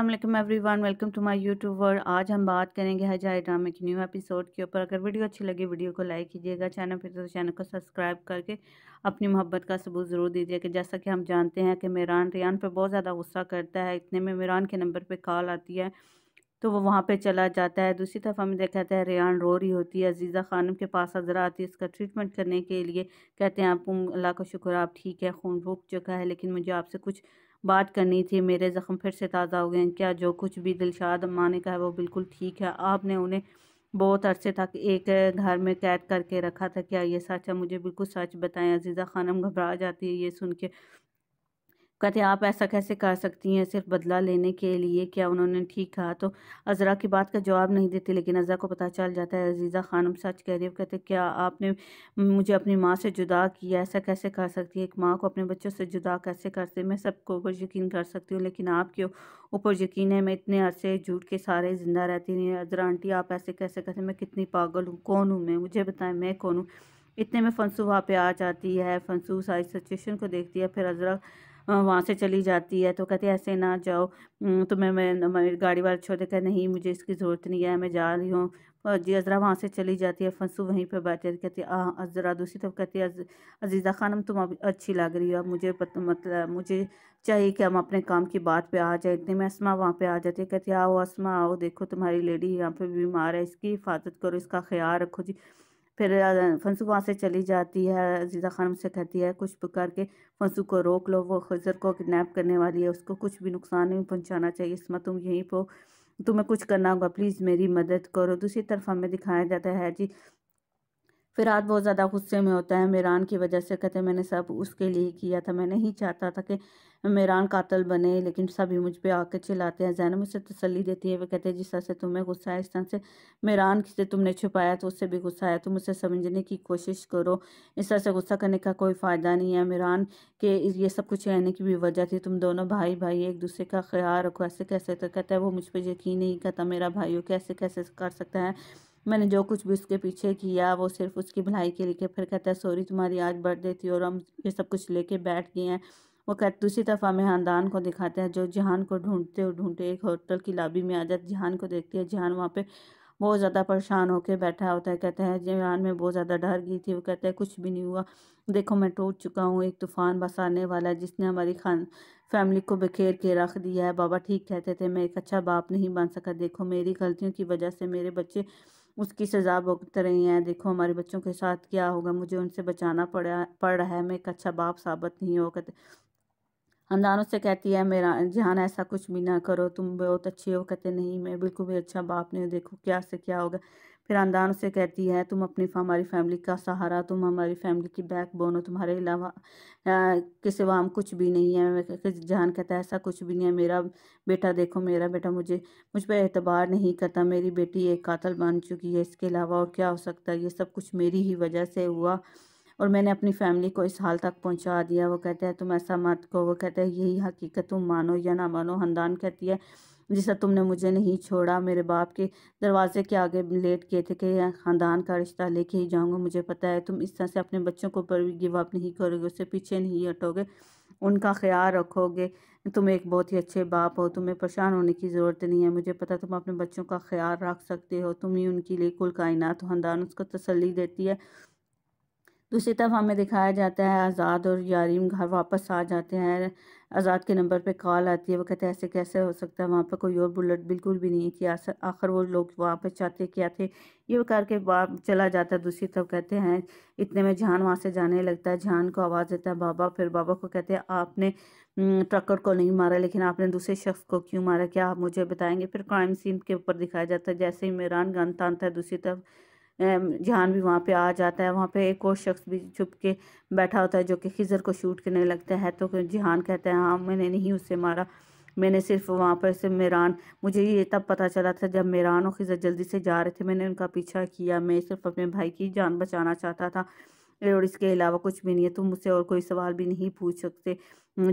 अल्लाम everyone welcome to my YouTube world आज हम बात करेंगे हजाए ड्रामे की न्यू एपिसोड के ऊपर अगर वीडियो अच्छी लगी वीडियो को लाइक कीजिएगा चैनल पर तो चैनल को सब्सक्राइब करके अपनी मोहब्बत का सबूत ज़रूर दीजिएगा जैसा कि हम जानते हैं कि मेरान रियान पर बहुत ज़्यादा गुस्सा करता है इतने में मेरान के नंबर पर कॉल आती है तो वो वहाँ पर चला जाता है दूसरी तरफ हमें देखा जाता है रियान रो रही होती है अजीज़ा खानम के पास हजरा आती है इसका ट्रीटमेंट करने के लिए कहते हैं आप अल्लाह का शुक्र आप ठीक है खून रुक चुका है लेकिन मुझे आपसे कुछ बात करनी थी मेरे ज़ख्म फिर से ताज़ा हो गए क्या जो कुछ भी दिलशाद अम्मा ने कहा वो बिल्कुल ठीक है आपने उन्हें बहुत अरसे तक एक घर में कैद करके रखा था क्या ये सच है मुझे बिल्कुल सच बताएं अजीज़ा खानम घबरा जाती है ये सुन के कहते आप ऐसा कैसे कर सकती हैं सिर्फ बदला लेने के लिए क्या उन्होंने ठीक कहा तो अजरा की बात का जवाब नहीं देती लेकिन अजरा को पता चल जाता है अजीज़ा खानम सच कह रही है कहते क्या आपने मुझे अपनी माँ से जुदा किया ऐसा कैसे कर सकती है एक माँ को अपने बच्चों से जुदा कैसे करते मैं सबको ऊपर यकीन कर सकती हूँ लेकिन आपके ऊपर यकीन है मैं इतने अरसे झूठ के सारे ज़िंदा रहती नहीं अजरा आंटी आप ऐसे कैसे करते मैं कितनी पागल हूँ कौन हूँ मैं मुझे बताएं मैं कौन हूँ इतने में फंसू वहाँ पे आ जाती है फंसू सारी सिचुएशन को देखती है फिर अजरा वहाँ से चली जाती है तो कहती है ऐसे ना जाओ तो मैं मैं गाड़ी वाले छोड़ कह नहीं मुझे इसकी ज़रूरत नहीं है मैं जा रही हूँ जी अजरा वहाँ से चली जाती है फंसू वहीं पर बैठे कहती है अजरा दूसरी तरफ कहती है अजीज़ा खानम तुम अच्छी लग रही हो अब मुझे मतलब मुझे चाहिए कि हम अपने काम की बात पे आ जाए इतने में आसमां वहाँ पे आ जाती है कहती है आओ आसमां आओ देखो तुम्हारी लेडी यहाँ पे बीमार है इसकी हिफाजत करो इसका ख्याल रखो जी फिर फंसू वहाँ से चली जाती है अजीज़ा खान से कहती है कुछ करके फंसू को रोक लो वो खजर को किडनैप करने वाली है उसको कुछ भी नुकसान नहीं पहुँचाना चाहिए इसमें तुम यहीं पर तुम्हें कुछ करना होगा प्लीज़ मेरी मदद करो दूसरी तरफ हमें दिखाया जाता है जी आज बहुत ज़्यादा गुस्से में होता है मेरान की वजह से कहते मैंने सब उसके लिए किया था मैं नहीं चाहता था कि मेरान कातल बने लेकिन सभी मुझ पर आके चिल्लाते हैं जैन मुझसे तसली देती है वे कहते हैं जिस तरह से तुम्हें गुस्सा है इस तरह से मेरान से तुमने छुपाया तो उससे भी गुस्सा आया तुम उसे समझने की कोशिश करो इस तरह से गुस्सा करने का कोई फ़ायदा नहीं है मेरान के ये सब कुछ रहने की भी वजह थी तुम दोनों भाई भाई एक दूसरे का ख्याल रखो ऐसे कैसे तो हैं वो मुझ पर यकीन नहीं करता मेरा भाई हो कैसे कैसे कर सकता है मैंने जो कुछ भी उसके पीछे किया वो सिर्फ उसकी भलाई के लिए फिर कहता है सॉरी तुम्हारी आज बर्थडे थी और हम ये सब कुछ लेके बैठ गए हैं वो कहते दूसरी तरफ हमें खानदान को दिखाते हैं जो जहान को ढूंढते और ढूंढते एक होटल की लाबी में आ जाते जहान को देखती है जहान वहाँ पर बहुत ज़्यादा परेशान होकर बैठा होता है कहते हैं जहान में बहुत ज़्यादा डर गई थी वो कहते हैं कुछ भी नहीं हुआ देखो मैं टूट चुका हूँ एक तूफ़ान बस आने वाला है जिसने हमारी खान फैमिली को बखेर के रख दिया है बाबा ठीक कहते थे मैं एक अच्छा बाप नहीं बन सका देखो मेरी गलतियों की वजह से मेरे बच्चे उसकी सज़ा भुगत रही हैं देखो हमारे बच्चों के साथ क्या होगा मुझे उनसे बचाना पड़ा पड़ रहा है मैं एक अच्छा बाप साबित नहीं होगा हमदानों से कहती है मेरा जहान ऐसा कुछ भी ना करो तुम बहुत अच्छे हो कहते नहीं मैं बिल्कुल भी अच्छा बाप नहीं देखो क्या से क्या होगा फिर आमदान उससे कहती है तुम अपनी हमारी फैमिली का सहारा तुम हमारी फैमिली की बैक बोन हो तुम्हारे अलावा के सिवा हम कुछ भी नहीं है जहान कहता है ऐसा कुछ भी नहीं है मेरा बेटा देखो मेरा बेटा मुझे मुझ पर एतबार नहीं करता मेरी बेटी एक कातल बन चुकी है इसके अलावा और क्या हो सकता है ये सब कुछ मेरी ही वजह से हुआ और मैंने अपनी फैमिली को इस हाल तक पहुंचा दिया वो कहते हैं तुम ऐसा मत को वो कहते हैं यही हकीकत तुम मानो या ना मानो हमदान कहती है जिसे तुमने मुझे नहीं छोड़ा मेरे बाप के दरवाजे के आगे लेट किए थे कि ख़ानदान का रिश्ता लेके ही जाऊँगा मुझे पता है तुम इस तरह से अपने बच्चों को पर भी गिव अप नहीं करोगे उससे पीछे नहीं हटोगे उनका ख्याल रखोगे तुम एक बहुत ही अच्छे बाप हो तुम्हें परेशान होने की ज़रूरत नहीं है मुझे पता तुम अपने बच्चों का ख्याल रख सकते हो तुम ही उनके लिए कुल कायनात हो खानदान उसको तसली देती है दूसरी तरफ हमें दिखाया जाता है आज़ाद और यारीम घर वापस आ जाते हैं आज़ाद के नंबर पे कॉल आती है वो कहते हैं ऐसे कैसे हो सकता है वहाँ पर कोई और बुलेट बिल्कुल भी नहीं थी आखिर वो लोग वहाँ पर चाहते क्या थे ये करके बाप चला जाता है दूसरी तरफ कहते हैं इतने में जहान वहाँ से जाने लगता है जहान को आवाज़ देता है बाबा फिर बाबा को कहते हैं आपने ट्रकर को नहीं मारा लेकिन आपने दूसरे शख्स को क्यों मारा क्या आप मुझे बताएंगे फिर क्राइम सीन के ऊपर दिखाया जाता है जैसे ही मेरान गन तानता है दूसरी तरफ जहान भी वहाँ पे आ जाता है वहाँ पे एक और शख्स भी छुप के बैठा होता है जो कि खिजर को शूट करने लगता है तो जहान कहता है हाँ मैंने नहीं उससे मारा मैंने सिर्फ वहाँ पर से मेरान मुझे ये तब पता चला था जब मेरान और खिजर जल्दी से जा रहे थे मैंने उनका पीछा किया मैं सिर्फ अपने भाई की जान बचाना चाहता था और इसके अलावा कुछ भी नहीं है तुम मुझसे और कोई सवाल भी नहीं पूछ सकते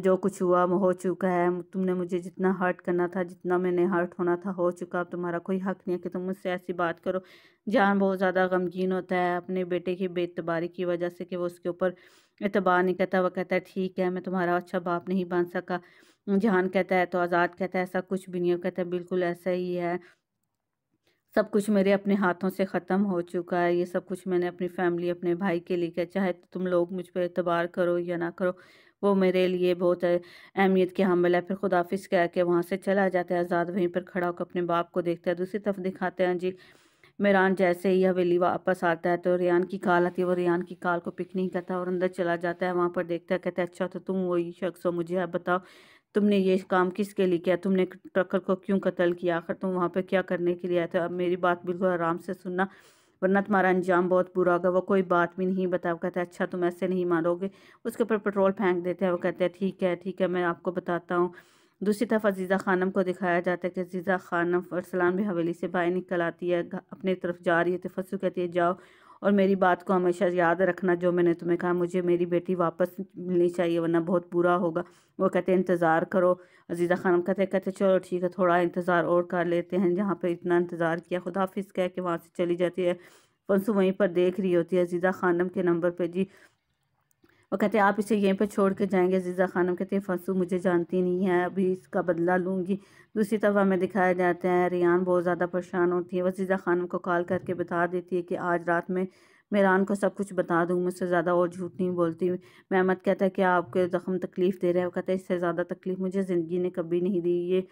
जो कुछ हुआ हो चुका है तुमने मुझे जितना हर्ट करना था जितना मैंने हर्ट होना था हो चुका अब तुम्हारा कोई हक नहीं है कि तुम मुझसे ऐसी बात करो जान बहुत ज़्यादा गमगीन होता है अपने बेटे की बेतबारी की वजह से कि वो उसके ऊपर एतबार नहीं करता वह कहता है ठीक है मैं तुम्हारा अच्छा बाप नहीं बन सका जहान कहता है तो आज़ाद कहता है ऐसा कुछ भी नहीं कहता है बिल्कुल ऐसा ही है सब कुछ मेरे अपने हाथों से ख़त्म हो चुका है ये सब कुछ मैंने अपनी फैमिली अपने भाई के लिए किया चाहे तो तुम लोग मुझ पर एतबार करो या ना करो वो मेरे लिए बहुत अहमियत के हामिल है फिर खुदाफिस कह के वहाँ से चला जाता है आज़ाद वहीं पर खड़ा होकर अपने बाप को देखता है दूसरी तरफ दिखाते हैं जी मेरान जैसे ही हवेली वापस आता है तो रियान की काल आती है वो रियान की काल को पिक नहीं करता और अंदर चला जाता है वहाँ पर देखता है कहता है अच्छा तो तुम वही शख्स हो मुझे अब बताओ तुमने ये काम किसके लिए किया तुमने ट्रकर को क्यों कत्ल किया आखिर तुम वहाँ पर क्या करने के लिए आए थे अब मेरी बात बिल्कुल आराम से सुनना वरना तुम्हारा अंजाम बहुत बुरा होगा वो कोई बात भी नहीं बता वो कहता है अच्छा तुम ऐसे नहीं मारोगे उसके ऊपर पेट्रोल फेंक देते हैं वो कहते हैं ठीक है ठीक है मैं आपको बताता हूँ दूसरी तरफ अजीज़ा खानम को दिखाया जाता है कि अजीज़ा खानम अरसलान भी हवेली से बाहर निकल आती है अपने तरफ जा रही है तो फसू कहती है जाओ और मेरी बात को हमेशा याद रखना जो मैंने तुम्हें कहा मुझे मेरी बेटी वापस मिलनी चाहिए वरना बहुत बुरा होगा वो कहते इंतज़ार करो अजीज़ा खानम कहते कहते चलो ठीक है थोड़ा इंतज़ार और कर लेते हैं जहाँ पर इतना इंतज़ार किया खुदा हाफिज़ कह के वहाँ से चली जाती है पंसू वहीं पर देख रही होती है अजीज़ा खानम के नंबर पर जी वो कहते हैं आप इसे यहीं पर छोड़ के जाएंगे जीज़ा खानम कहते हैं फंसू मुझे जानती नहीं है अभी इसका बदला लूँगी दूसरी तरफ हमें दिखाया जाता है रियान बहुत ज़्यादा परेशान होती है वजीज़ा खानम को कॉल करके बता देती है कि आज रात में मेरान को सब कुछ बता दूँ मुझसे ज़्यादा और झूठ नहीं बोलती मत कहता है कि आपके ज़ख्म तकलीफ़ दे रहे हैं वो कहते हैं इससे ज़्यादा तकलीफ़ मुझे ज़िंदगी ने कभी नहीं दी ये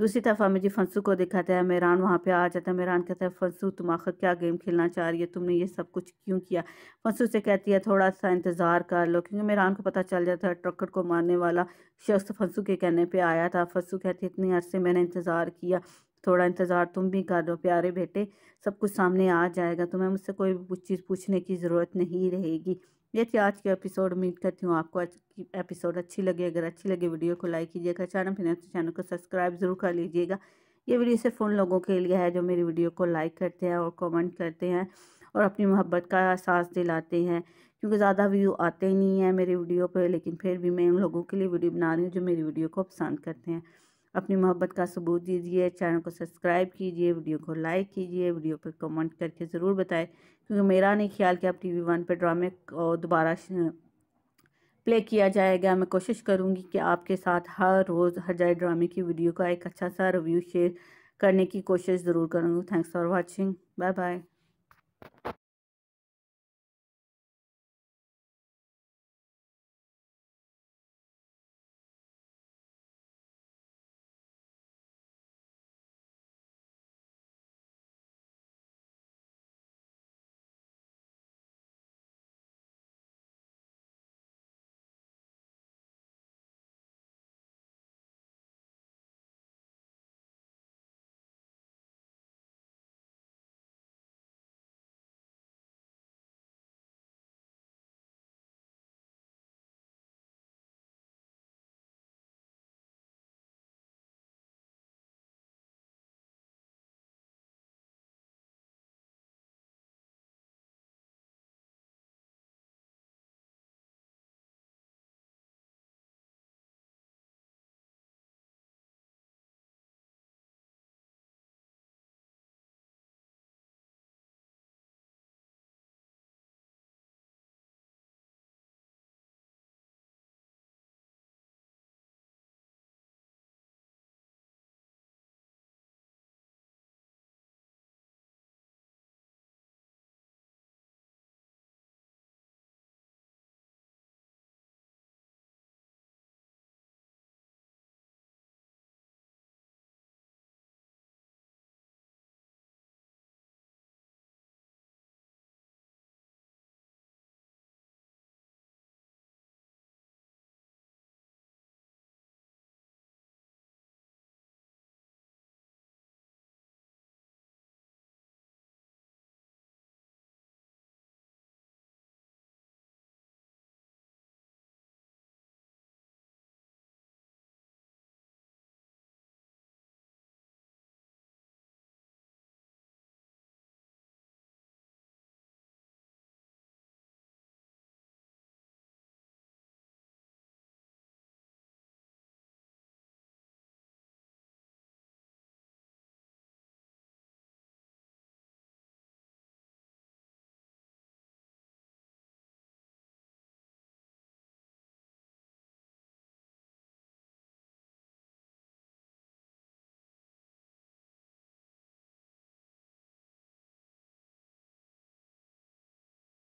दूसरी तरफ आमिर जी फंसू को दिखाता है मेहरान वहाँ पे आ जाता है मेहरान कहता है फंसू तुम आखिर क्या गेम खेलना चाह रही है तुमने ये सब कुछ क्यों किया फंसू से कहती है थोड़ा सा इंतज़ार कर लो क्योंकि मेहरान को पता चल जाता है ट्रकर को मारने वाला शख्स फंसू के कहने पर आया था फंसू कहती है इतनी अरसे मैंने इंतज़ार किया थोड़ा इंतज़ार तुम भी कर लो प्यारे बेटे सब कुछ सामने आ जाएगा तुम्हें मुझसे कोई चीज़ पूछने की ज़रूरत नहीं रहेगी जैसे आज के एपिसोड उम्मीद करती हूँ आपको आज की एपिसोड अच्छी लगे अगर अच्छी लगे वीडियो को लाइक कीजिएगा चैनल फिनेंस तो चैनल को सब्सक्राइब जरूर कर लीजिएगा ये वीडियो सिर्फ उन लोगों के लिए है जो मेरी वीडियो को लाइक करते हैं और कमेंट करते हैं और अपनी मोहब्बत का एहसास दिलाते हैं क्योंकि ज़्यादा व्यू आते ही नहीं है मेरी वीडियो पर लेकिन फिर भी मैं उन लोगों के लिए वीडियो बना रही हूँ जो मेरी वीडियो को पसंद करते हैं अपनी मोहब्बत का सबूत दीजिए चैनल को सब्सक्राइब कीजिए वीडियो को लाइक कीजिए वीडियो पर कमेंट करके ज़रूर बताएं क्योंकि मेरा नहीं ख्याल कि आप टी वी वन पर ड्रामे को दोबारा प्ले किया जाएगा मैं कोशिश करूँगी कि आपके साथ हर रोज़ हर जाए ड्रामे की वीडियो का एक अच्छा सा रिव्यू शेयर करने की कोशिश ज़रूर करूँगी thanks for watching bye bye